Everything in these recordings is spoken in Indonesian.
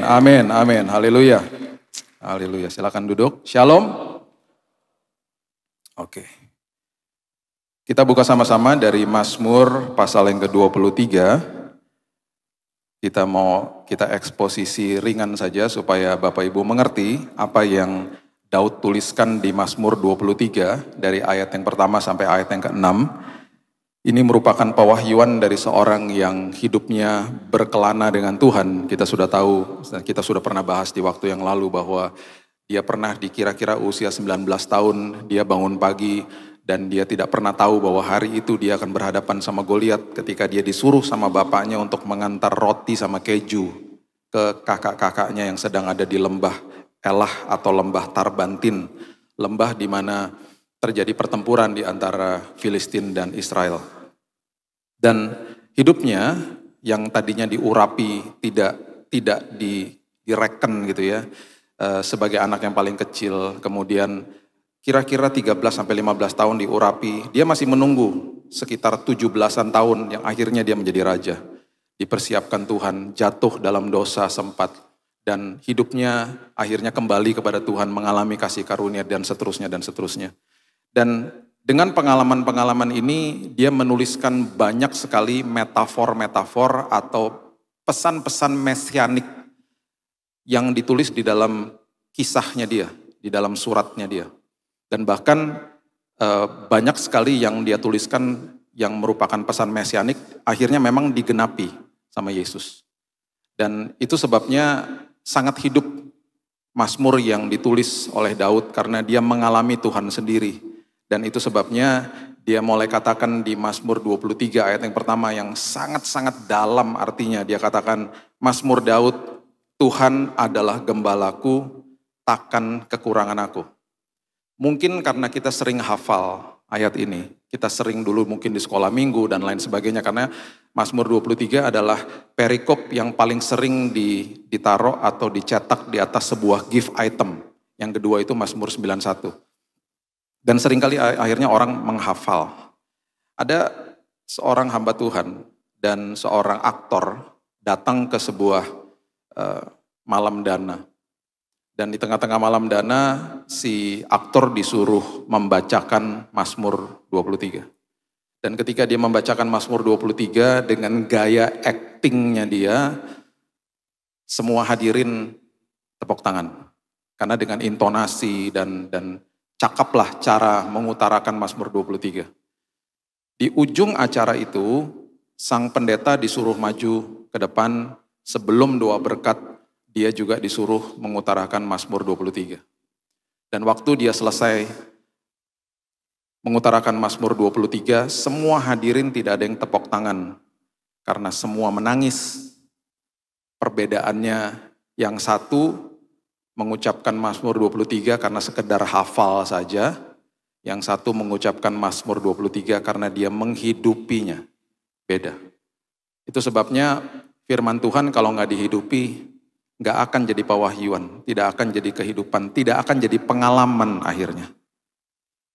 Amin, amin. Haleluya. Haleluya. Silakan duduk. Shalom. Oke. Kita buka sama-sama dari Mazmur pasal yang ke-23. Kita mau kita eksposisi ringan saja supaya Bapak Ibu mengerti apa yang Daud tuliskan di Mazmur 23 dari ayat yang pertama sampai ayat yang ke-6. Ini merupakan pewahyuan dari seorang yang hidupnya berkelana dengan Tuhan. Kita sudah tahu, kita sudah pernah bahas di waktu yang lalu bahwa dia pernah di kira kira usia 19 tahun, dia bangun pagi dan dia tidak pernah tahu bahwa hari itu dia akan berhadapan sama Goliat ketika dia disuruh sama bapaknya untuk mengantar roti sama keju ke kakak-kakaknya yang sedang ada di lembah Elah atau lembah Tarbantin. Lembah di mana terjadi pertempuran di antara Filistin dan Israel. Dan hidupnya yang tadinya diurapi tidak tidak di, direken gitu ya eh, sebagai anak yang paling kecil kemudian kira-kira 13 sampai 15 tahun diurapi dia masih menunggu sekitar 17-an tahun yang akhirnya dia menjadi raja dipersiapkan Tuhan jatuh dalam dosa sempat dan hidupnya akhirnya kembali kepada Tuhan mengalami kasih karunia dan seterusnya dan seterusnya dan dengan pengalaman-pengalaman ini, dia menuliskan banyak sekali metafor-metafor atau pesan-pesan mesianik yang ditulis di dalam kisahnya dia, di dalam suratnya dia. Dan bahkan eh, banyak sekali yang dia tuliskan yang merupakan pesan mesianik akhirnya memang digenapi sama Yesus. Dan itu sebabnya sangat hidup Mazmur yang ditulis oleh Daud karena dia mengalami Tuhan sendiri dan itu sebabnya dia mulai katakan di Mazmur 23 ayat yang pertama yang sangat-sangat dalam artinya. Dia katakan, Mazmur Daud, Tuhan adalah gembalaku, takkan kekurangan aku. Mungkin karena kita sering hafal ayat ini, kita sering dulu mungkin di sekolah minggu dan lain sebagainya, karena Mazmur 23 adalah perikop yang paling sering ditaruh atau dicetak di atas sebuah gift item. Yang kedua itu Mazmur 91. Dan seringkali akhirnya orang menghafal. Ada seorang hamba Tuhan dan seorang aktor datang ke sebuah uh, malam dana. Dan di tengah-tengah malam dana, si aktor disuruh membacakan Mazmur 23. Dan ketika dia membacakan Mazmur 23 dengan gaya aktingnya dia, semua hadirin tepuk tangan. Karena dengan intonasi dan dan cakaplah cara mengutarakan Mazmur 23. Di ujung acara itu, sang pendeta disuruh maju ke depan sebelum doa berkat, dia juga disuruh mengutarakan Mazmur 23. Dan waktu dia selesai mengutarakan Mazmur 23, semua hadirin tidak ada yang tepok tangan karena semua menangis. Perbedaannya yang satu mengucapkan Mazmur 23 karena sekedar hafal saja, yang satu mengucapkan Mazmur 23 karena dia menghidupinya. Beda. Itu sebabnya firman Tuhan kalau nggak dihidupi, nggak akan jadi pewahyuan, tidak akan jadi kehidupan, tidak akan jadi pengalaman akhirnya.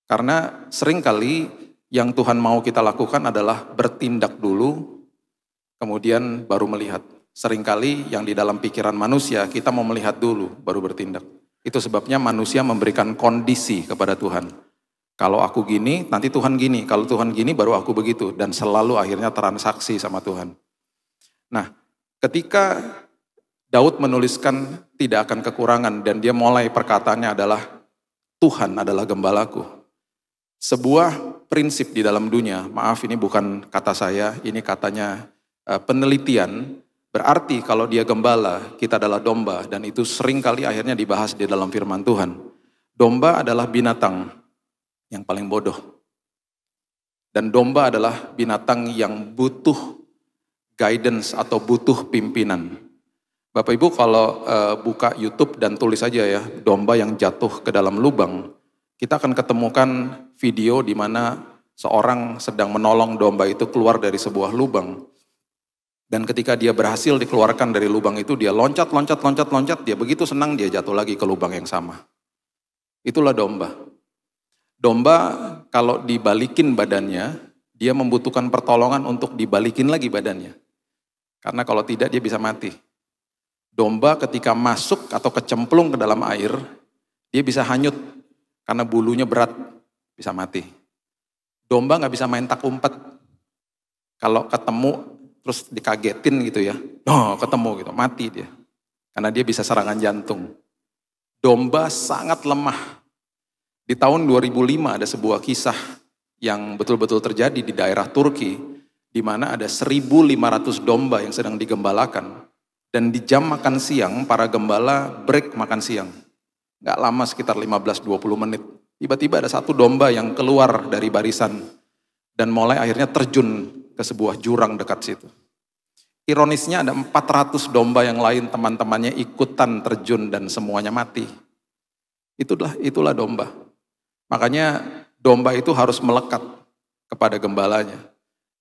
Karena seringkali yang Tuhan mau kita lakukan adalah bertindak dulu, kemudian baru melihat. Seringkali yang di dalam pikiran manusia kita mau melihat dulu baru bertindak. Itu sebabnya manusia memberikan kondisi kepada Tuhan. Kalau aku gini, nanti Tuhan gini. Kalau Tuhan gini, baru aku begitu. Dan selalu akhirnya transaksi sama Tuhan. Nah, ketika Daud menuliskan tidak akan kekurangan dan dia mulai perkataannya adalah Tuhan adalah gembalaku. Sebuah prinsip di dalam dunia, maaf ini bukan kata saya, ini katanya eh, penelitian Berarti kalau dia gembala, kita adalah domba dan itu sering kali akhirnya dibahas di dalam firman Tuhan. Domba adalah binatang yang paling bodoh. Dan domba adalah binatang yang butuh guidance atau butuh pimpinan. Bapak Ibu kalau uh, buka YouTube dan tulis aja ya, domba yang jatuh ke dalam lubang, kita akan ketemukan video di mana seorang sedang menolong domba itu keluar dari sebuah lubang dan ketika dia berhasil dikeluarkan dari lubang itu, dia loncat, loncat, loncat, loncat. Dia begitu senang, dia jatuh lagi ke lubang yang sama. Itulah domba. Domba kalau dibalikin badannya, dia membutuhkan pertolongan untuk dibalikin lagi badannya. Karena kalau tidak dia bisa mati. Domba ketika masuk atau kecemplung ke dalam air, dia bisa hanyut karena bulunya berat, bisa mati. Domba nggak bisa main tak umpet. Kalau ketemu terus dikagetin gitu ya. Oh, ketemu gitu, mati dia. Karena dia bisa serangan jantung. Domba sangat lemah. Di tahun 2005 ada sebuah kisah yang betul-betul terjadi di daerah Turki, di mana ada 1.500 domba yang sedang digembalakan. Dan di jam makan siang, para gembala break makan siang. Gak lama sekitar 15-20 menit. Tiba-tiba ada satu domba yang keluar dari barisan dan mulai akhirnya terjun ke sebuah jurang dekat situ. Ironisnya ada 400 domba yang lain teman-temannya ikutan terjun dan semuanya mati. Itulah itulah domba. Makanya domba itu harus melekat kepada gembalanya.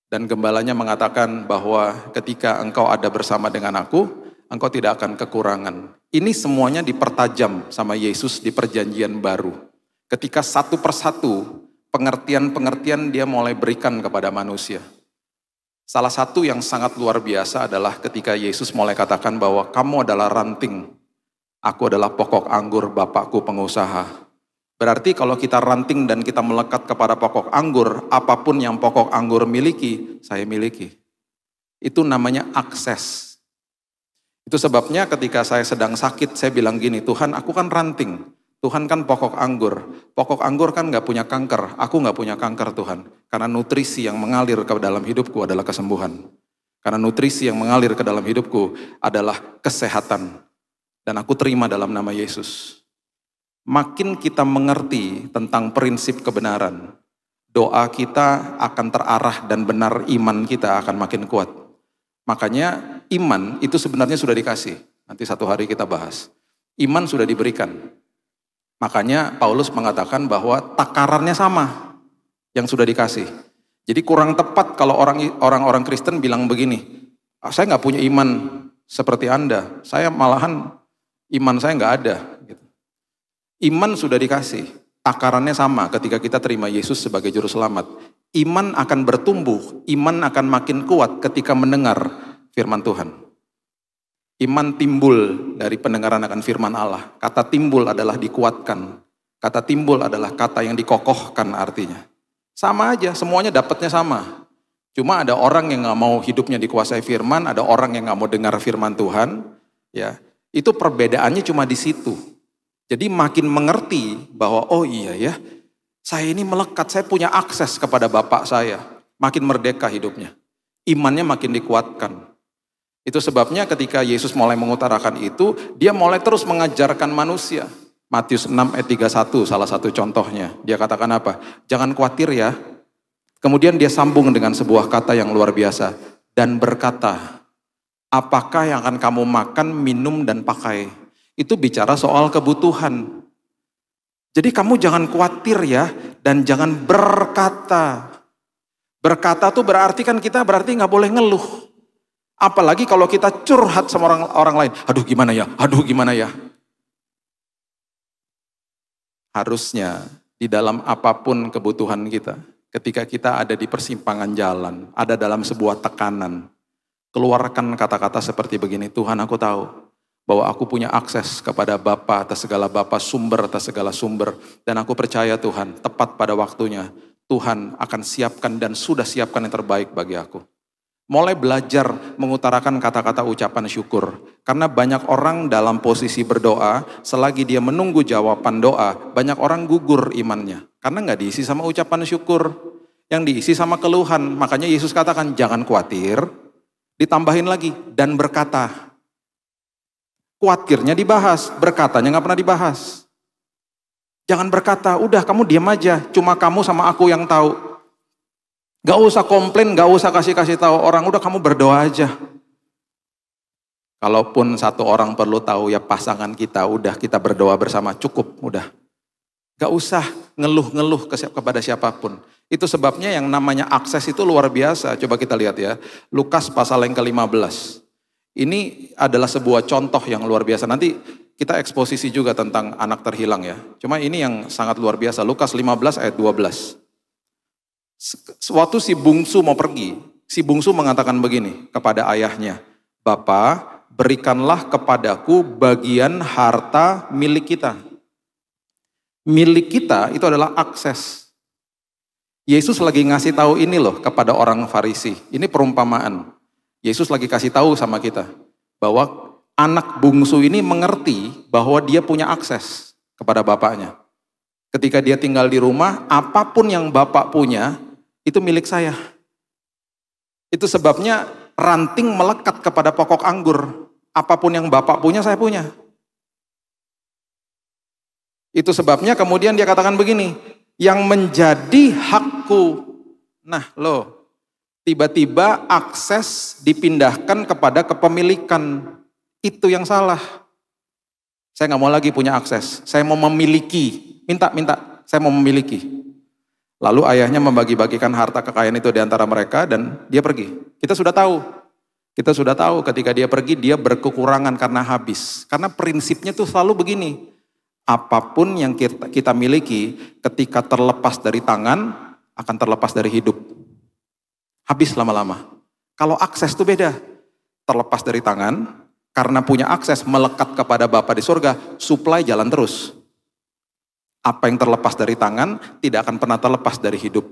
Dan gembalanya mengatakan bahwa ketika engkau ada bersama dengan aku, engkau tidak akan kekurangan. Ini semuanya dipertajam sama Yesus di perjanjian baru. Ketika satu persatu pengertian-pengertian dia mulai berikan kepada manusia. Salah satu yang sangat luar biasa adalah ketika Yesus mulai katakan bahwa kamu adalah ranting, aku adalah pokok anggur, bapakku pengusaha. Berarti kalau kita ranting dan kita melekat kepada pokok anggur, apapun yang pokok anggur miliki, saya miliki. Itu namanya akses. Itu sebabnya ketika saya sedang sakit, saya bilang gini, Tuhan aku kan ranting. Tuhan kan pokok anggur. Pokok anggur kan nggak punya kanker. Aku nggak punya kanker Tuhan. Karena nutrisi yang mengalir ke dalam hidupku adalah kesembuhan. Karena nutrisi yang mengalir ke dalam hidupku adalah kesehatan. Dan aku terima dalam nama Yesus. Makin kita mengerti tentang prinsip kebenaran, doa kita akan terarah dan benar iman kita akan makin kuat. Makanya iman itu sebenarnya sudah dikasih. Nanti satu hari kita bahas. Iman sudah diberikan, Makanya Paulus mengatakan bahwa takarannya sama yang sudah dikasih. Jadi kurang tepat kalau orang orang Kristen bilang begini, ah, saya nggak punya iman seperti Anda, saya malahan iman saya nggak ada. Gitu. Iman sudah dikasih, takarannya sama ketika kita terima Yesus sebagai juru selamat. Iman akan bertumbuh, iman akan makin kuat ketika mendengar firman Tuhan. Iman timbul dari pendengaran akan firman Allah. Kata timbul adalah dikuatkan. Kata timbul adalah kata yang dikokohkan artinya. Sama aja, semuanya dapatnya sama. Cuma ada orang yang nggak mau hidupnya dikuasai firman, ada orang yang nggak mau dengar firman Tuhan. Ya, itu perbedaannya cuma di situ. Jadi makin mengerti bahwa oh iya ya, saya ini melekat, saya punya akses kepada Bapak saya. Makin merdeka hidupnya. Imannya makin dikuatkan. Itu sebabnya ketika Yesus mulai mengutarakan itu, dia mulai terus mengajarkan manusia. Matius 6 ayat 31 salah satu contohnya. Dia katakan apa? Jangan khawatir ya. Kemudian dia sambung dengan sebuah kata yang luar biasa. Dan berkata, apakah yang akan kamu makan, minum, dan pakai? Itu bicara soal kebutuhan. Jadi kamu jangan khawatir ya, dan jangan berkata. Berkata tuh berarti kan kita berarti nggak boleh ngeluh. Apalagi kalau kita curhat sama orang, orang lain. Aduh gimana ya, aduh gimana ya. Harusnya di dalam apapun kebutuhan kita, ketika kita ada di persimpangan jalan, ada dalam sebuah tekanan, keluarkan kata-kata seperti begini, Tuhan aku tahu bahwa aku punya akses kepada Bapa atas segala Bapa, sumber atas segala sumber, dan aku percaya Tuhan, tepat pada waktunya, Tuhan akan siapkan dan sudah siapkan yang terbaik bagi aku. Mulai belajar mengutarakan kata-kata ucapan syukur. Karena banyak orang dalam posisi berdoa, selagi dia menunggu jawaban doa, banyak orang gugur imannya. Karena nggak diisi sama ucapan syukur. Yang diisi sama keluhan. Makanya Yesus katakan, jangan khawatir. Ditambahin lagi, dan berkata. Khawatirnya dibahas, berkatanya nggak pernah dibahas. Jangan berkata, udah kamu diam aja, cuma kamu sama aku yang tahu. Gak usah komplain, gak usah kasih-kasih tahu orang, udah kamu berdoa aja. Kalaupun satu orang perlu tahu ya pasangan kita, udah kita berdoa bersama, cukup, udah. Gak usah ngeluh-ngeluh kepada siapapun. Itu sebabnya yang namanya akses itu luar biasa. Coba kita lihat ya, Lukas pasal yang ke-15. Ini adalah sebuah contoh yang luar biasa. Nanti kita eksposisi juga tentang anak terhilang ya. Cuma ini yang sangat luar biasa. Lukas 15 ayat 12. Suatu si bungsu mau pergi, si bungsu mengatakan begini kepada ayahnya, Bapak berikanlah kepadaku bagian harta milik kita. Milik kita itu adalah akses. Yesus lagi ngasih tahu ini loh kepada orang Farisi. Ini perumpamaan. Yesus lagi kasih tahu sama kita bahwa anak bungsu ini mengerti bahwa dia punya akses kepada bapaknya. Ketika dia tinggal di rumah, apapun yang bapak punya, itu milik saya. Itu sebabnya ranting melekat kepada pokok anggur. Apapun yang Bapak punya, saya punya. Itu sebabnya kemudian dia katakan begini, yang menjadi hakku. Nah lo tiba-tiba akses dipindahkan kepada kepemilikan. Itu yang salah. Saya nggak mau lagi punya akses. Saya mau memiliki. Minta, minta. Saya mau memiliki. Lalu ayahnya membagi-bagikan harta kekayaan itu di antara mereka dan dia pergi. Kita sudah tahu. Kita sudah tahu ketika dia pergi dia berkekurangan karena habis. Karena prinsipnya tuh selalu begini. Apapun yang kita, kita miliki ketika terlepas dari tangan akan terlepas dari hidup. Habis lama-lama. Kalau akses tuh beda. Terlepas dari tangan karena punya akses melekat kepada Bapa di surga, supply jalan terus. Apa yang terlepas dari tangan tidak akan pernah terlepas dari hidup.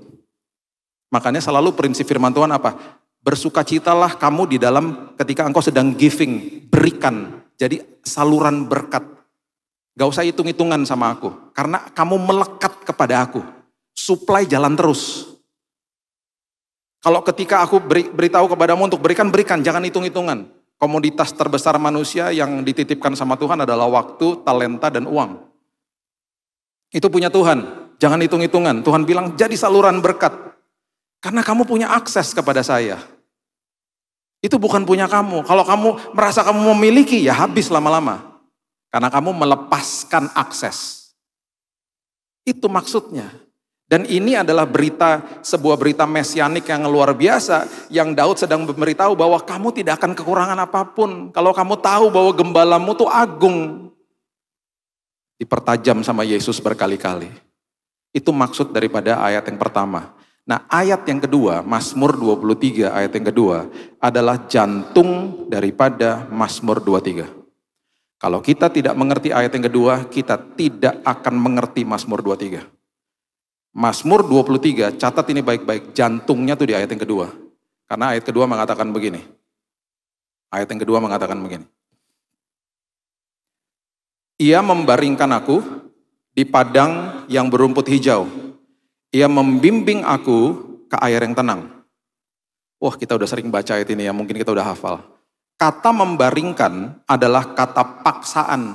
Makanya selalu prinsip firman Tuhan apa? Bersukacitalah kamu di dalam ketika engkau sedang giving, berikan. Jadi saluran berkat. Gak usah hitung-hitungan sama aku. Karena kamu melekat kepada aku. Supply jalan terus. Kalau ketika aku beri, beritahu kepadamu untuk berikan, berikan, jangan hitung-hitungan. Komoditas terbesar manusia yang dititipkan sama Tuhan adalah waktu, talenta, dan uang. Itu punya Tuhan. Jangan hitung-hitungan. Tuhan bilang, jadi saluran berkat. Karena kamu punya akses kepada saya. Itu bukan punya kamu. Kalau kamu merasa kamu memiliki, ya habis lama-lama. Karena kamu melepaskan akses. Itu maksudnya. Dan ini adalah berita, sebuah berita mesianik yang luar biasa, yang Daud sedang memberitahu bahwa kamu tidak akan kekurangan apapun. Kalau kamu tahu bahwa gembalamu itu agung, dipertajam sama Yesus berkali-kali. Itu maksud daripada ayat yang pertama. Nah, ayat yang kedua, Mazmur 23 ayat yang kedua adalah jantung daripada Masmur 23. Kalau kita tidak mengerti ayat yang kedua, kita tidak akan mengerti Masmur 23. Mazmur 23, catat ini baik-baik, jantungnya tuh di ayat yang kedua. Karena ayat kedua mengatakan begini. Ayat yang kedua mengatakan begini. Ia membaringkan aku di padang yang berumput hijau. Ia membimbing aku ke air yang tenang. Wah, kita udah sering baca ayat ini ya, mungkin kita udah hafal. Kata membaringkan adalah kata paksaan.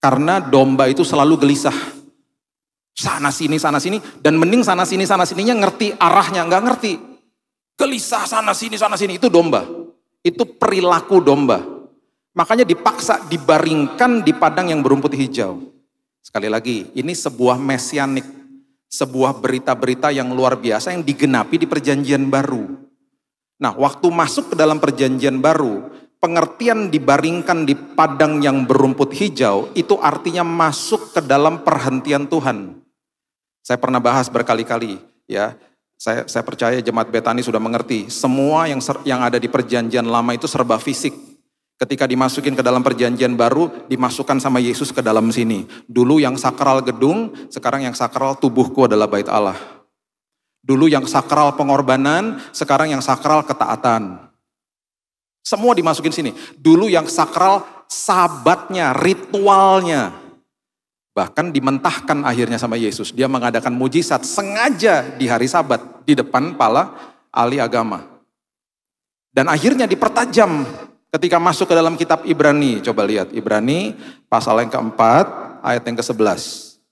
Karena domba itu selalu gelisah. Sana sini, sana sini. Dan mending sana sini, sana sininya ngerti arahnya, nggak ngerti. Gelisah sana sini, sana sini. Itu domba. Itu perilaku domba Makanya dipaksa dibaringkan di padang yang berumput hijau. Sekali lagi, ini sebuah mesianik, sebuah berita-berita yang luar biasa yang digenapi di perjanjian baru. Nah, waktu masuk ke dalam perjanjian baru, pengertian dibaringkan di padang yang berumput hijau itu artinya masuk ke dalam perhentian Tuhan. Saya pernah bahas berkali-kali, ya. Saya, saya percaya jemaat Betani sudah mengerti, semua yang ser, yang ada di perjanjian lama itu serba fisik Ketika dimasukin ke dalam perjanjian baru, dimasukkan sama Yesus ke dalam sini. Dulu yang sakral gedung, sekarang yang sakral tubuhku adalah bait Allah. Dulu yang sakral pengorbanan, sekarang yang sakral ketaatan. Semua dimasukin sini. Dulu yang sakral sabatnya, ritualnya. Bahkan dimentahkan akhirnya sama Yesus. Dia mengadakan mujizat sengaja di hari sabat. Di depan pala ahli agama. Dan akhirnya dipertajam Ketika masuk ke dalam kitab Ibrani, coba lihat Ibrani pasal yang keempat ayat yang ke-11.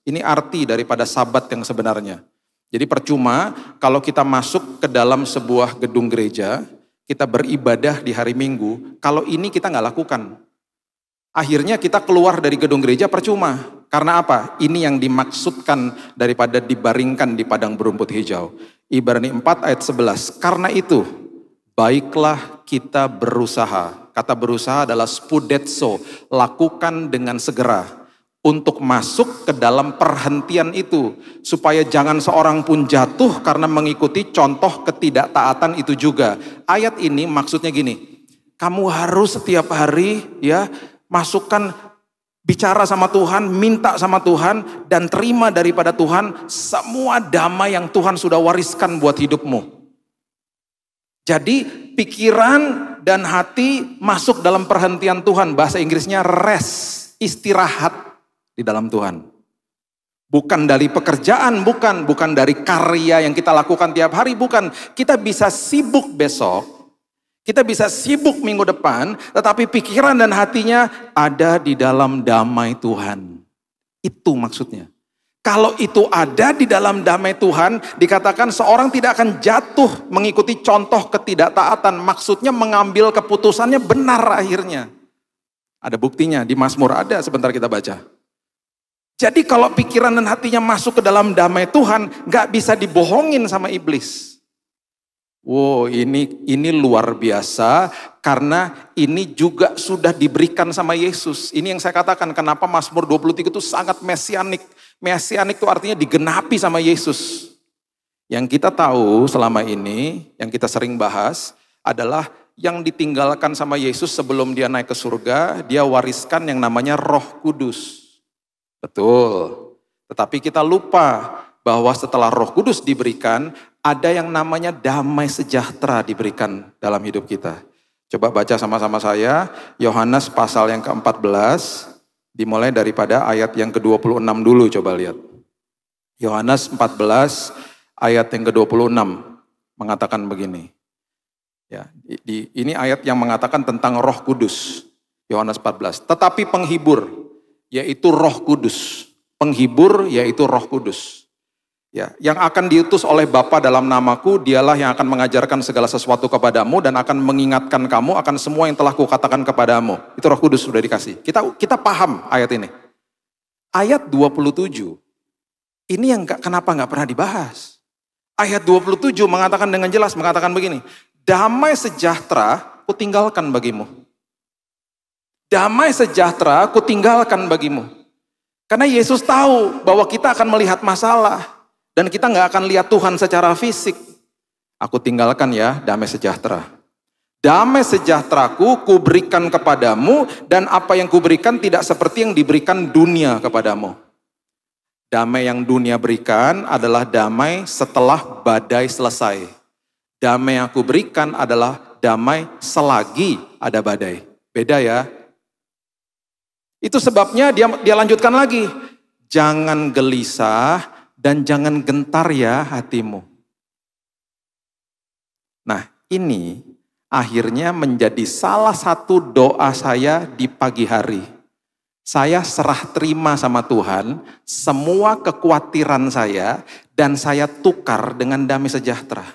Ini arti daripada sabat yang sebenarnya. Jadi percuma kalau kita masuk ke dalam sebuah gedung gereja, kita beribadah di hari Minggu, kalau ini kita nggak lakukan. Akhirnya kita keluar dari gedung gereja percuma. Karena apa? Ini yang dimaksudkan daripada dibaringkan di padang berumput hijau. Ibrani 4 ayat 11. Karena itu, baiklah kita berusaha. Kata berusaha adalah spudetso, lakukan dengan segera untuk masuk ke dalam perhentian itu supaya jangan seorang pun jatuh karena mengikuti contoh ketidaktaatan itu juga. Ayat ini maksudnya gini. Kamu harus setiap hari ya masukkan bicara sama Tuhan, minta sama Tuhan dan terima daripada Tuhan semua damai yang Tuhan sudah wariskan buat hidupmu. Jadi pikiran dan hati masuk dalam perhentian Tuhan. Bahasa Inggrisnya rest, istirahat di dalam Tuhan. Bukan dari pekerjaan, bukan. Bukan dari karya yang kita lakukan tiap hari, bukan. Kita bisa sibuk besok, kita bisa sibuk minggu depan, tetapi pikiran dan hatinya ada di dalam damai Tuhan. Itu maksudnya. Kalau itu ada di dalam damai Tuhan, dikatakan seorang tidak akan jatuh mengikuti contoh ketidaktaatan. Maksudnya mengambil keputusannya benar akhirnya. Ada buktinya, di Mazmur ada sebentar kita baca. Jadi kalau pikiran dan hatinya masuk ke dalam damai Tuhan, gak bisa dibohongin sama iblis. Wow, ini ini luar biasa karena ini juga sudah diberikan sama Yesus. Ini yang saya katakan kenapa Mazmur 23 itu sangat mesianik. Mesianik itu artinya digenapi sama Yesus. Yang kita tahu selama ini, yang kita sering bahas adalah yang ditinggalkan sama Yesus sebelum dia naik ke surga, dia wariskan yang namanya Roh Kudus. Betul. Tetapi kita lupa bahwa setelah Roh Kudus diberikan, ada yang namanya damai sejahtera diberikan dalam hidup kita. Coba baca sama-sama saya, Yohanes pasal yang ke-14, dimulai daripada ayat yang ke-26 dulu coba lihat. Yohanes 14 ayat yang ke-26 mengatakan begini. Ya, di, ini ayat yang mengatakan tentang Roh Kudus. Yohanes 14. Tetapi penghibur yaitu Roh Kudus. Penghibur yaitu Roh Kudus. Ya, yang akan diutus oleh Bapa dalam namaku, dialah yang akan mengajarkan segala sesuatu kepadamu dan akan mengingatkan kamu akan semua yang telah kukatakan kepadamu. Itu Roh Kudus sudah dikasih. Kita kita paham ayat ini. Ayat 27 ini yang gak, kenapa nggak pernah dibahas. Ayat 27 mengatakan dengan jelas mengatakan begini, damai sejahtera kutinggalkan bagimu. Damai sejahtera kutinggalkan bagimu. Karena Yesus tahu bahwa kita akan melihat masalah, dan kita nggak akan lihat Tuhan secara fisik. Aku tinggalkan ya damai sejahtera. Damai sejahteraku kuberikan kepadamu dan apa yang kuberikan tidak seperti yang diberikan dunia kepadamu. Damai yang dunia berikan adalah damai setelah badai selesai. Damai yang kuberikan adalah damai selagi ada badai. Beda ya. Itu sebabnya dia dia lanjutkan lagi. Jangan gelisah dan jangan gentar ya hatimu. Nah, ini akhirnya menjadi salah satu doa saya di pagi hari. Saya serah terima sama Tuhan semua kekhawatiran saya dan saya tukar dengan damai sejahtera.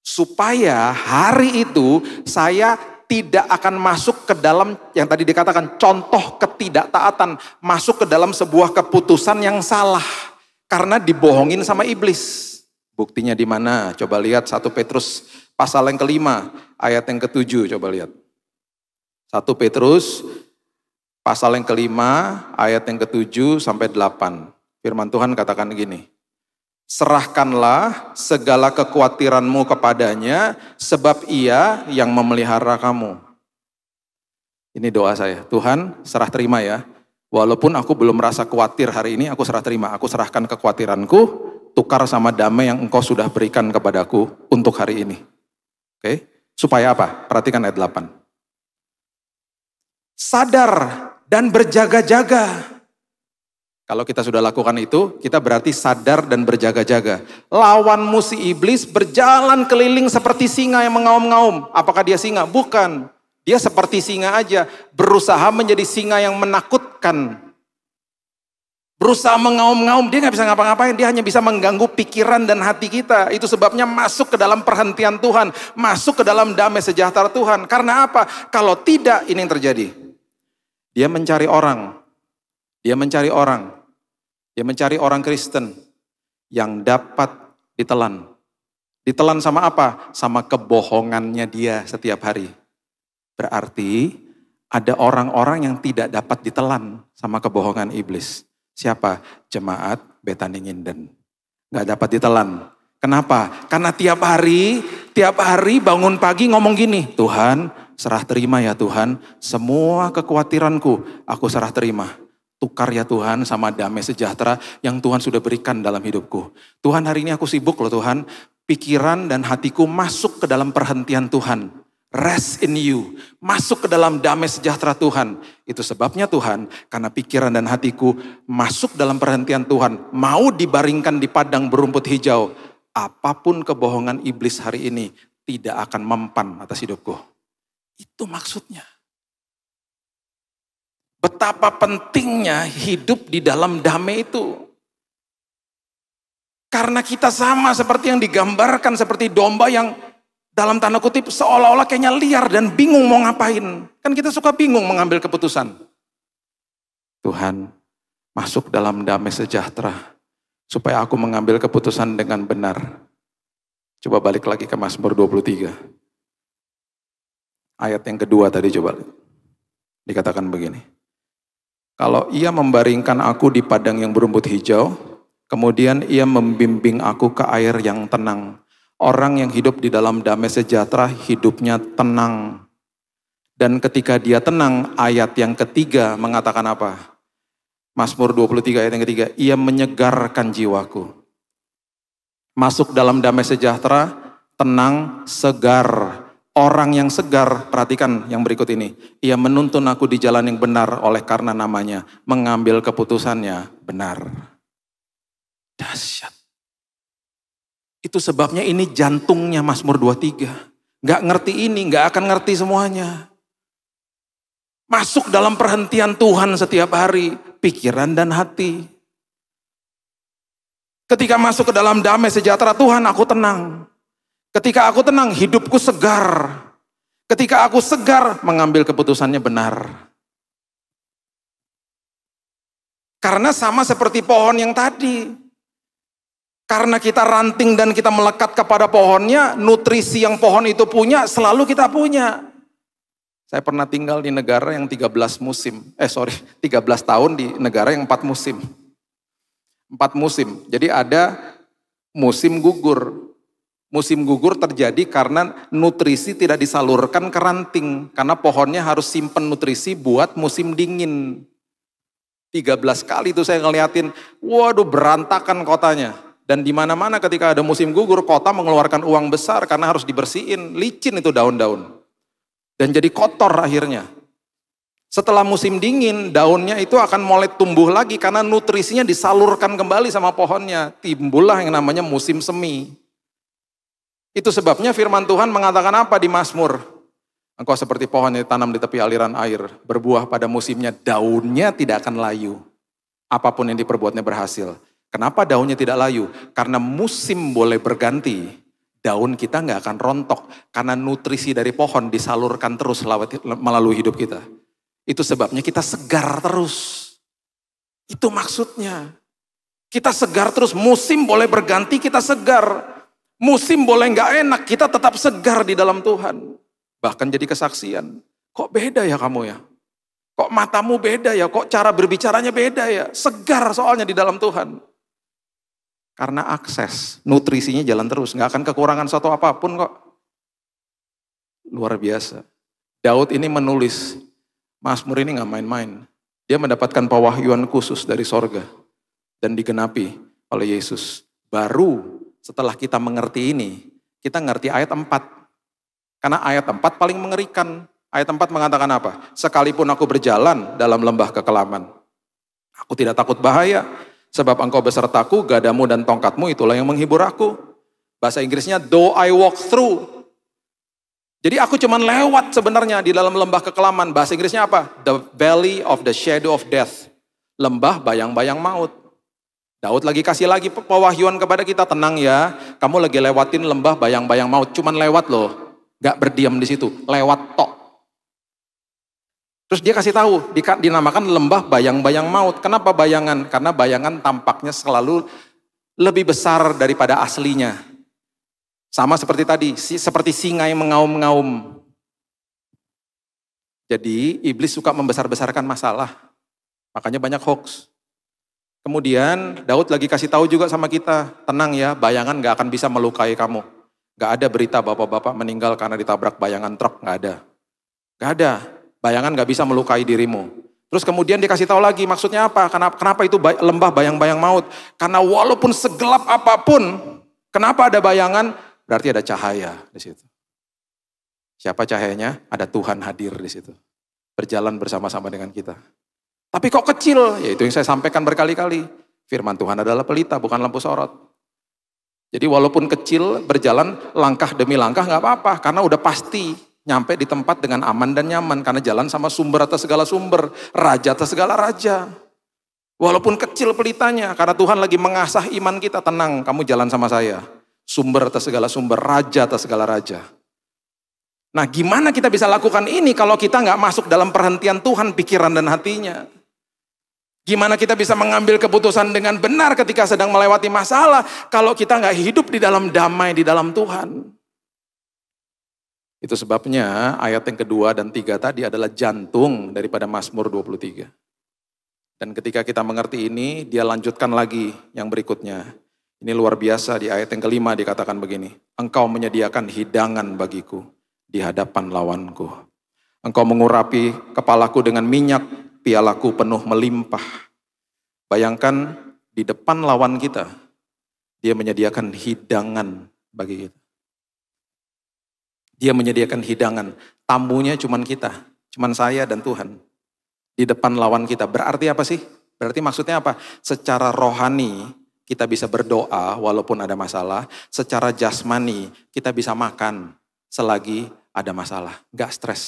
Supaya hari itu saya tidak akan masuk ke dalam yang tadi dikatakan contoh ketidaktaatan, masuk ke dalam sebuah keputusan yang salah karena dibohongin sama iblis. Buktinya di mana? Coba lihat 1 Petrus pasal yang kelima, ayat yang ketujuh. Coba lihat. 1 Petrus pasal yang kelima, ayat yang ketujuh sampai delapan. Firman Tuhan katakan gini, Serahkanlah segala kekhawatiranmu kepadanya, sebab ia yang memelihara kamu. Ini doa saya. Tuhan, serah terima ya. Walaupun aku belum merasa khawatir hari ini, aku serah terima. Aku serahkan kekhawatiranku, tukar sama damai yang engkau sudah berikan kepadaku untuk hari ini. Oke? Supaya apa? Perhatikan ayat 8. Sadar dan berjaga-jaga. Kalau kita sudah lakukan itu, kita berarti sadar dan berjaga-jaga. Lawan musi iblis berjalan keliling seperti singa yang mengaum-ngaum. Apakah dia singa? Bukan. Dia seperti singa aja, berusaha menjadi singa yang menakutkan. Berusaha mengaum-ngaum, dia nggak bisa ngapa-ngapain, dia hanya bisa mengganggu pikiran dan hati kita. Itu sebabnya masuk ke dalam perhentian Tuhan, masuk ke dalam damai sejahtera Tuhan. Karena apa? Kalau tidak, ini yang terjadi. Dia mencari orang, dia mencari orang, dia mencari orang Kristen yang dapat ditelan. Ditelan sama apa? Sama kebohongannya dia setiap hari. Berarti ada orang-orang yang tidak dapat ditelan sama kebohongan iblis. Siapa? Jemaat Betani Nginden. Gak dapat ditelan. Kenapa? Karena tiap hari, tiap hari bangun pagi ngomong gini, Tuhan serah terima ya Tuhan, semua kekhawatiranku aku serah terima. Tukar ya Tuhan sama damai sejahtera yang Tuhan sudah berikan dalam hidupku. Tuhan hari ini aku sibuk loh Tuhan, pikiran dan hatiku masuk ke dalam perhentian Tuhan Rest in you. Masuk ke dalam damai sejahtera Tuhan. Itu sebabnya Tuhan, karena pikiran dan hatiku masuk dalam perhentian Tuhan. Mau dibaringkan di padang berumput hijau. Apapun kebohongan iblis hari ini tidak akan mempan atas hidupku. Itu maksudnya. Betapa pentingnya hidup di dalam damai itu. Karena kita sama seperti yang digambarkan seperti domba yang dalam tanda kutip seolah-olah kayaknya liar dan bingung mau ngapain. Kan kita suka bingung mengambil keputusan. Tuhan, masuk dalam damai sejahtera supaya aku mengambil keputusan dengan benar. Coba balik lagi ke Mazmur 23. Ayat yang kedua tadi coba dikatakan begini. Kalau ia membaringkan aku di padang yang berumput hijau, kemudian ia membimbing aku ke air yang tenang. Orang yang hidup di dalam damai sejahtera hidupnya tenang. Dan ketika dia tenang, ayat yang ketiga mengatakan apa? Mazmur 23 ayat yang ketiga, ia menyegarkan jiwaku. Masuk dalam damai sejahtera, tenang, segar. Orang yang segar, perhatikan yang berikut ini. Ia menuntun aku di jalan yang benar oleh karena namanya. Mengambil keputusannya benar. Dahsyat. Itu sebabnya ini jantungnya Mazmur 23. Gak ngerti ini, gak akan ngerti semuanya. Masuk dalam perhentian Tuhan setiap hari, pikiran dan hati. Ketika masuk ke dalam damai sejahtera Tuhan, aku tenang. Ketika aku tenang, hidupku segar. Ketika aku segar, mengambil keputusannya benar. Karena sama seperti pohon yang tadi, karena kita ranting dan kita melekat kepada pohonnya, nutrisi yang pohon itu punya selalu kita punya. Saya pernah tinggal di negara yang 13 musim. Eh sorry, 13 tahun di negara yang 4 musim. 4 musim. Jadi ada musim gugur. Musim gugur terjadi karena nutrisi tidak disalurkan ke ranting. Karena pohonnya harus simpen nutrisi buat musim dingin. 13 kali itu saya ngeliatin, waduh berantakan kotanya. Dan di mana-mana ketika ada musim gugur, kota mengeluarkan uang besar karena harus dibersihin, licin itu daun-daun. Dan jadi kotor akhirnya. Setelah musim dingin, daunnya itu akan mulai tumbuh lagi karena nutrisinya disalurkan kembali sama pohonnya. Timbullah yang namanya musim semi. Itu sebabnya firman Tuhan mengatakan apa di Mazmur? Engkau seperti pohon yang ditanam di tepi aliran air, berbuah pada musimnya, daunnya tidak akan layu. Apapun yang diperbuatnya berhasil. Kenapa daunnya tidak layu? Karena musim boleh berganti, daun kita nggak akan rontok. Karena nutrisi dari pohon disalurkan terus melalui hidup kita. Itu sebabnya kita segar terus. Itu maksudnya. Kita segar terus, musim boleh berganti, kita segar. Musim boleh nggak enak, kita tetap segar di dalam Tuhan. Bahkan jadi kesaksian. Kok beda ya kamu ya? Kok matamu beda ya? Kok cara berbicaranya beda ya? Segar soalnya di dalam Tuhan. Karena akses, nutrisinya jalan terus, nggak akan kekurangan satu apapun kok. Luar biasa. Daud ini menulis, Mazmur ini nggak main-main. Dia mendapatkan pewahyuan khusus dari sorga dan digenapi oleh Yesus. Baru setelah kita mengerti ini, kita ngerti ayat 4. Karena ayat 4 paling mengerikan. Ayat 4 mengatakan apa? Sekalipun aku berjalan dalam lembah kekelaman, aku tidak takut bahaya, Sebab engkau besertaku, gadamu dan tongkatmu itulah yang menghibur aku. Bahasa Inggrisnya, though I walk through. Jadi aku cuman lewat sebenarnya di dalam lembah kekelaman. Bahasa Inggrisnya apa? The valley of the shadow of death. Lembah bayang-bayang maut. Daud lagi kasih lagi pewahyuan kepada kita, tenang ya. Kamu lagi lewatin lembah bayang-bayang maut, cuman lewat loh. Gak berdiam di situ, lewat tok. Terus dia kasih tahu, dinamakan lembah bayang-bayang maut. Kenapa bayangan? Karena bayangan tampaknya selalu lebih besar daripada aslinya. Sama seperti tadi, seperti singa yang mengaum-ngaum. Jadi iblis suka membesar-besarkan masalah. Makanya banyak hoax. Kemudian Daud lagi kasih tahu juga sama kita, tenang ya, bayangan gak akan bisa melukai kamu. Gak ada berita bapak-bapak meninggal karena ditabrak bayangan truk, gak ada. Gak ada, Bayangan nggak bisa melukai dirimu. Terus kemudian dikasih tahu lagi maksudnya apa? Kenapa, kenapa itu lembah bayang-bayang maut? Karena walaupun segelap apapun, kenapa ada bayangan? Berarti ada cahaya di situ. Siapa cahayanya? Ada Tuhan hadir di situ. Berjalan bersama-sama dengan kita. Tapi kok kecil? Ya itu yang saya sampaikan berkali-kali. Firman Tuhan adalah pelita, bukan lampu sorot. Jadi walaupun kecil, berjalan langkah demi langkah nggak apa-apa. Karena udah pasti Nyampe di tempat dengan aman dan nyaman karena jalan sama sumber atas segala sumber, raja atas segala raja. Walaupun kecil pelitanya, karena Tuhan lagi mengasah iman kita, tenang, kamu jalan sama saya. Sumber atas segala sumber, raja atas segala raja. Nah, gimana kita bisa lakukan ini kalau kita nggak masuk dalam perhentian Tuhan pikiran dan hatinya? Gimana kita bisa mengambil keputusan dengan benar ketika sedang melewati masalah kalau kita nggak hidup di dalam damai di dalam Tuhan? Itu sebabnya ayat yang kedua dan tiga tadi adalah jantung daripada Mazmur 23. Dan ketika kita mengerti ini, dia lanjutkan lagi yang berikutnya. Ini luar biasa di ayat yang kelima dikatakan begini. Engkau menyediakan hidangan bagiku di hadapan lawanku. Engkau mengurapi kepalaku dengan minyak, pialaku penuh melimpah. Bayangkan di depan lawan kita, dia menyediakan hidangan bagi kita. Dia menyediakan hidangan. Tamunya cuman kita, cuman saya dan Tuhan. Di depan lawan kita. Berarti apa sih? Berarti maksudnya apa? Secara rohani kita bisa berdoa walaupun ada masalah. Secara jasmani kita bisa makan selagi ada masalah. Gak stres.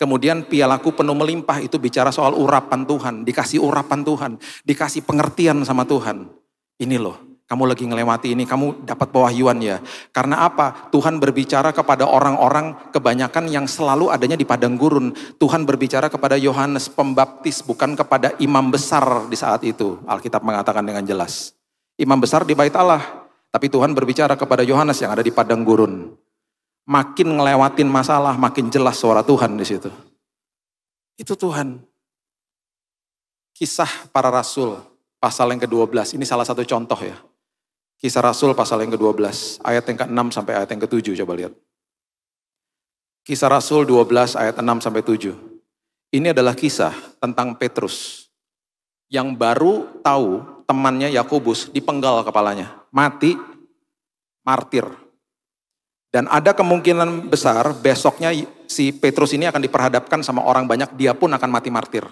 Kemudian pialaku penuh melimpah itu bicara soal urapan Tuhan. Dikasih urapan Tuhan. Dikasih pengertian sama Tuhan. Ini loh kamu lagi ngelewati ini, kamu dapat pewahyuan ya. Karena apa? Tuhan berbicara kepada orang-orang kebanyakan yang selalu adanya di padang gurun. Tuhan berbicara kepada Yohanes Pembaptis, bukan kepada imam besar di saat itu. Alkitab mengatakan dengan jelas. Imam besar di bait Allah, tapi Tuhan berbicara kepada Yohanes yang ada di padang gurun. Makin ngelewatin masalah, makin jelas suara Tuhan di situ. Itu Tuhan. Kisah para rasul pasal yang ke-12 ini salah satu contoh ya. Kisah Rasul pasal yang ke-12, ayat yang ke-6 sampai ayat yang ke-7 coba lihat. Kisah Rasul 12 ayat 6 sampai 7. Ini adalah kisah tentang Petrus yang baru tahu temannya Yakobus dipenggal kepalanya, mati martir. Dan ada kemungkinan besar besoknya si Petrus ini akan diperhadapkan sama orang banyak, dia pun akan mati martir.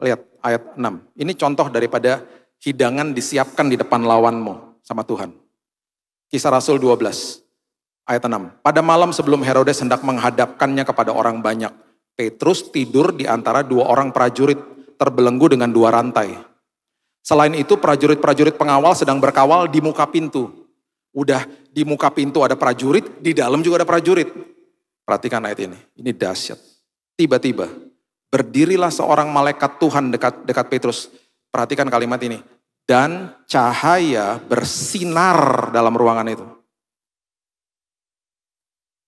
Lihat ayat 6. Ini contoh daripada hidangan disiapkan di depan lawanmu sama Tuhan. Kisah Rasul 12 ayat 6. Pada malam sebelum Herodes hendak menghadapkannya kepada orang banyak, Petrus tidur di antara dua orang prajurit terbelenggu dengan dua rantai. Selain itu prajurit-prajurit pengawal sedang berkawal di muka pintu. Udah di muka pintu ada prajurit, di dalam juga ada prajurit. Perhatikan ayat ini, ini dahsyat. Tiba-tiba berdirilah seorang malaikat Tuhan dekat dekat Petrus Perhatikan kalimat ini. Dan cahaya bersinar dalam ruangan itu.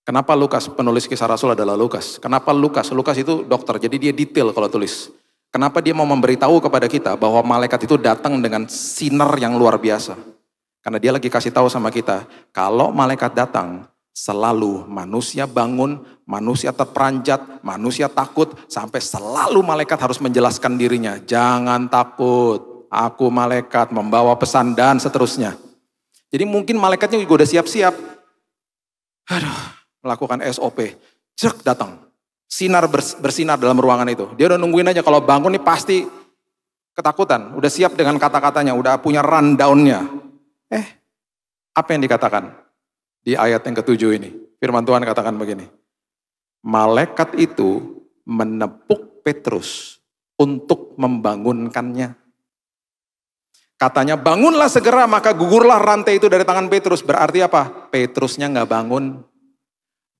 Kenapa Lukas penulis kisah Rasul adalah Lukas? Kenapa Lukas? Lukas itu dokter, jadi dia detail kalau tulis. Kenapa dia mau memberitahu kepada kita bahwa malaikat itu datang dengan sinar yang luar biasa? Karena dia lagi kasih tahu sama kita, kalau malaikat datang, Selalu manusia bangun, manusia terperanjat, manusia takut, sampai selalu malaikat harus menjelaskan dirinya. Jangan takut, aku malaikat membawa pesan dan seterusnya. Jadi mungkin malaikatnya juga udah siap-siap. Aduh, melakukan SOP. Cek datang. Sinar bersinar dalam ruangan itu. Dia udah nungguin aja kalau bangun nih pasti ketakutan. Udah siap dengan kata-katanya, udah punya rundown-nya. Eh, apa yang dikatakan? di ayat yang ketujuh ini. Firman Tuhan katakan begini, malaikat itu menepuk Petrus untuk membangunkannya. Katanya bangunlah segera maka gugurlah rantai itu dari tangan Petrus. Berarti apa? Petrusnya nggak bangun.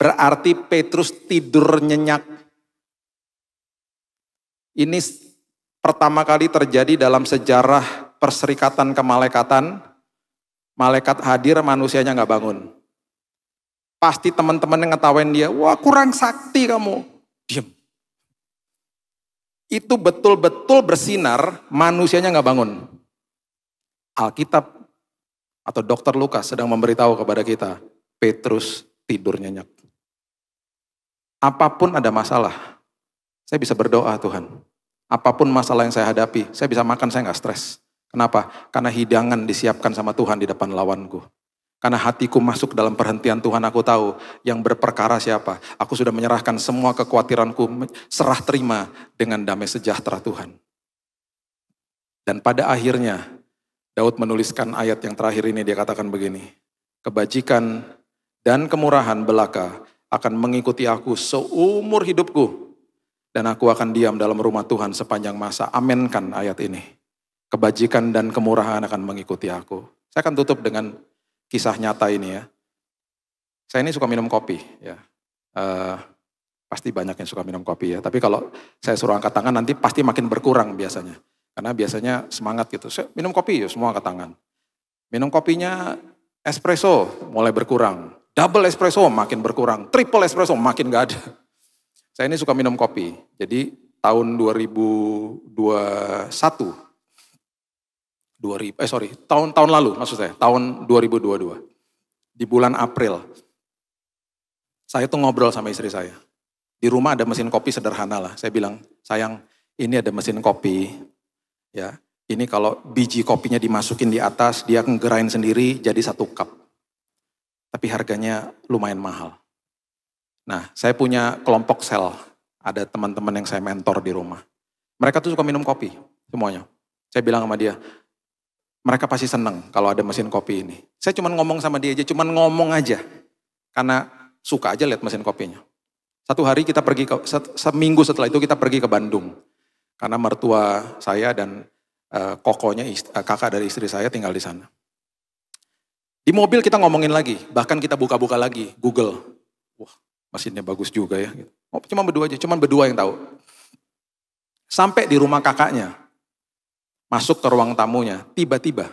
Berarti Petrus tidur nyenyak. Ini pertama kali terjadi dalam sejarah perserikatan kemalaikatan. Malaikat hadir, manusianya nggak bangun. Pasti teman-teman yang ngetawain dia, wah kurang sakti kamu. Diem. Itu betul-betul bersinar, manusianya nggak bangun. Alkitab atau dokter Lukas sedang memberitahu kepada kita, Petrus tidur nyenyak. Apapun ada masalah, saya bisa berdoa Tuhan. Apapun masalah yang saya hadapi, saya bisa makan, saya nggak stres. Kenapa? Karena hidangan disiapkan sama Tuhan di depan lawanku. Karena hatiku masuk dalam perhentian Tuhan, aku tahu yang berperkara siapa. Aku sudah menyerahkan semua kekhawatiranku, serah terima dengan damai sejahtera Tuhan. Dan pada akhirnya, Daud menuliskan ayat yang terakhir ini, dia katakan begini, kebajikan dan kemurahan belaka akan mengikuti aku seumur hidupku, dan aku akan diam dalam rumah Tuhan sepanjang masa. kan ayat ini. Kebajikan dan kemurahan akan mengikuti aku. Saya akan tutup dengan kisah nyata ini ya. Saya ini suka minum kopi ya. Uh, pasti banyak yang suka minum kopi ya. Tapi kalau saya suruh angkat tangan nanti pasti makin berkurang biasanya. Karena biasanya semangat gitu. Saya minum kopi ya semua angkat tangan. Minum kopinya espresso mulai berkurang. Double espresso makin berkurang. Triple espresso makin gak ada. Saya ini suka minum kopi. Jadi tahun 2021 2000 eh sorry tahun tahun lalu maksud saya tahun 2022 di bulan April saya tuh ngobrol sama istri saya di rumah ada mesin kopi sederhana lah saya bilang sayang ini ada mesin kopi ya ini kalau biji kopinya dimasukin di atas dia ngegerain sendiri jadi satu cup tapi harganya lumayan mahal nah saya punya kelompok sel ada teman-teman yang saya mentor di rumah mereka tuh suka minum kopi semuanya saya bilang sama dia mereka pasti seneng kalau ada mesin kopi ini. Saya cuma ngomong sama dia aja, cuma ngomong aja. Karena suka aja lihat mesin kopinya. Satu hari kita pergi ke, seminggu setelah itu kita pergi ke Bandung. Karena mertua saya dan e, kokonya, e, kakak dari istri saya tinggal di sana. Di mobil kita ngomongin lagi, bahkan kita buka-buka lagi Google. Wah, mesinnya bagus juga ya. Gitu. Oh, cuma berdua aja, cuma berdua yang tahu. Sampai di rumah kakaknya, masuk ke ruang tamunya. Tiba-tiba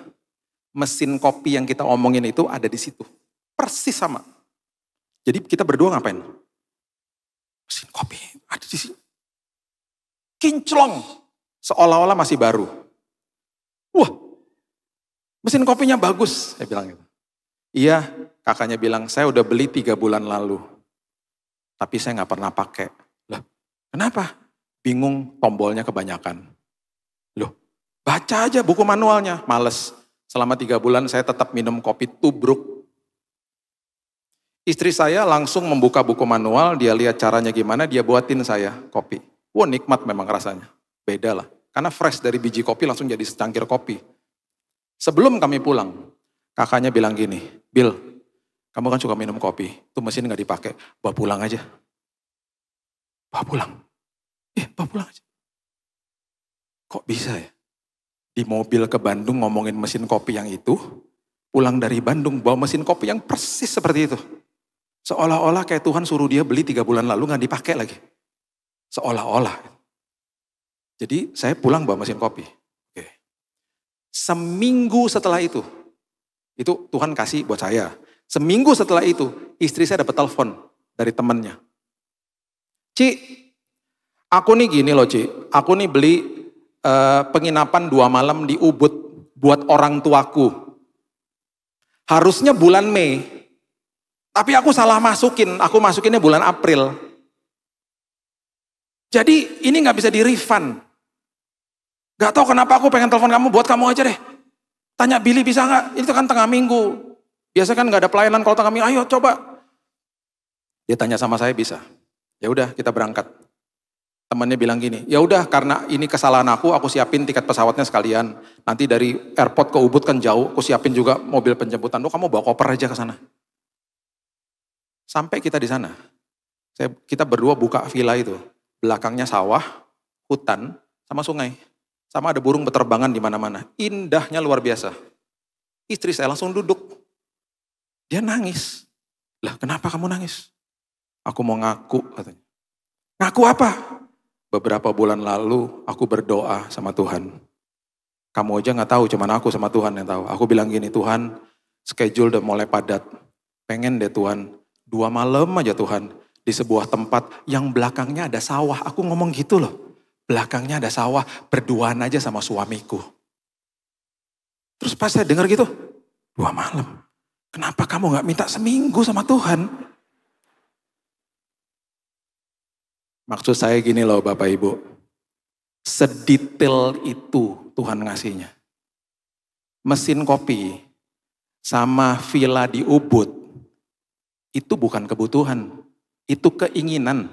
mesin kopi yang kita omongin itu ada di situ. Persis sama. Jadi kita berdua ngapain? Mesin kopi ada di sini. Kinclong. Seolah-olah masih baru. Wah, mesin kopinya bagus. Saya bilang gitu. Iya, kakaknya bilang, saya udah beli tiga bulan lalu. Tapi saya nggak pernah pakai. Lah, kenapa? Bingung tombolnya kebanyakan Baca aja buku manualnya, males. Selama tiga bulan saya tetap minum kopi tubruk. Istri saya langsung membuka buku manual, dia lihat caranya gimana, dia buatin saya kopi. Wah nikmat memang rasanya, beda lah. Karena fresh dari biji kopi langsung jadi secangkir kopi. Sebelum kami pulang, kakaknya bilang gini, Bill, kamu kan suka minum kopi, itu mesin nggak dipakai, bawa pulang aja. Bawa pulang. Eh, bawa pulang aja. Kok bisa ya? di mobil ke Bandung ngomongin mesin kopi yang itu, pulang dari Bandung bawa mesin kopi yang persis seperti itu. Seolah-olah kayak Tuhan suruh dia beli tiga bulan lalu nggak dipakai lagi. Seolah-olah. Jadi saya pulang bawa mesin kopi. Oke. Seminggu setelah itu, itu Tuhan kasih buat saya. Seminggu setelah itu, istri saya dapat telepon dari temannya. Ci, aku nih gini loh Ci, aku nih beli Eh, penginapan dua malam di Ubud buat orang tuaku. Harusnya bulan Mei, tapi aku salah masukin, aku masukinnya bulan April. Jadi ini nggak bisa di refund. Gak tau kenapa aku pengen telepon kamu, buat kamu aja deh. Tanya Billy bisa nggak? Itu kan tengah minggu. Biasa kan nggak ada pelayanan kalau tengah minggu. Ayo coba. Dia tanya sama saya bisa. Ya udah kita berangkat temannya bilang gini, ya udah karena ini kesalahan aku, aku siapin tiket pesawatnya sekalian. Nanti dari airport ke Ubud kan jauh, aku siapin juga mobil penjemputan. Lu kamu bawa koper aja ke sana. Sampai kita di sana, saya, kita berdua buka villa itu. Belakangnya sawah, hutan, sama sungai. Sama ada burung beterbangan di mana-mana. Indahnya luar biasa. Istri saya langsung duduk. Dia nangis. Lah kenapa kamu nangis? Aku mau ngaku katanya. Ngaku apa? beberapa bulan lalu aku berdoa sama Tuhan. Kamu aja nggak tahu, cuman aku sama Tuhan yang tahu. Aku bilang gini, Tuhan, schedule udah mulai padat. Pengen deh Tuhan, dua malam aja Tuhan di sebuah tempat yang belakangnya ada sawah. Aku ngomong gitu loh. Belakangnya ada sawah, berduaan aja sama suamiku. Terus pas saya dengar gitu, dua malam. Kenapa kamu nggak minta seminggu sama Tuhan? Maksud saya gini loh Bapak Ibu. Sedetail itu Tuhan ngasihnya. Mesin kopi sama villa di Ubud itu bukan kebutuhan, itu keinginan.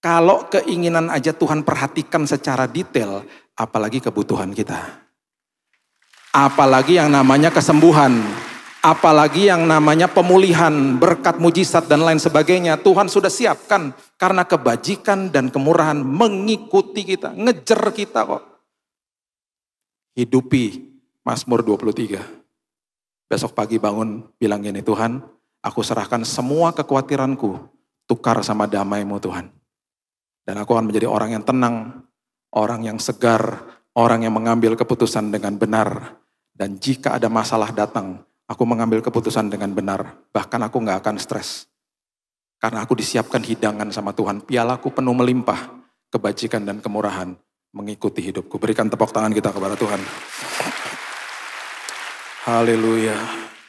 Kalau keinginan aja Tuhan perhatikan secara detail, apalagi kebutuhan kita. Apalagi yang namanya kesembuhan. Apalagi yang namanya pemulihan, berkat mujizat dan lain sebagainya. Tuhan sudah siapkan karena kebajikan dan kemurahan mengikuti kita, ngejer kita kok. Hidupi Mazmur 23. Besok pagi bangun bilang gini, Tuhan, aku serahkan semua kekhawatiranku, tukar sama damaimu Tuhan. Dan aku akan menjadi orang yang tenang, orang yang segar, orang yang mengambil keputusan dengan benar. Dan jika ada masalah datang, Aku mengambil keputusan dengan benar. Bahkan aku nggak akan stres. Karena aku disiapkan hidangan sama Tuhan. Pialaku penuh melimpah. Kebajikan dan kemurahan mengikuti hidupku. Berikan tepuk tangan kita kepada Tuhan. Haleluya.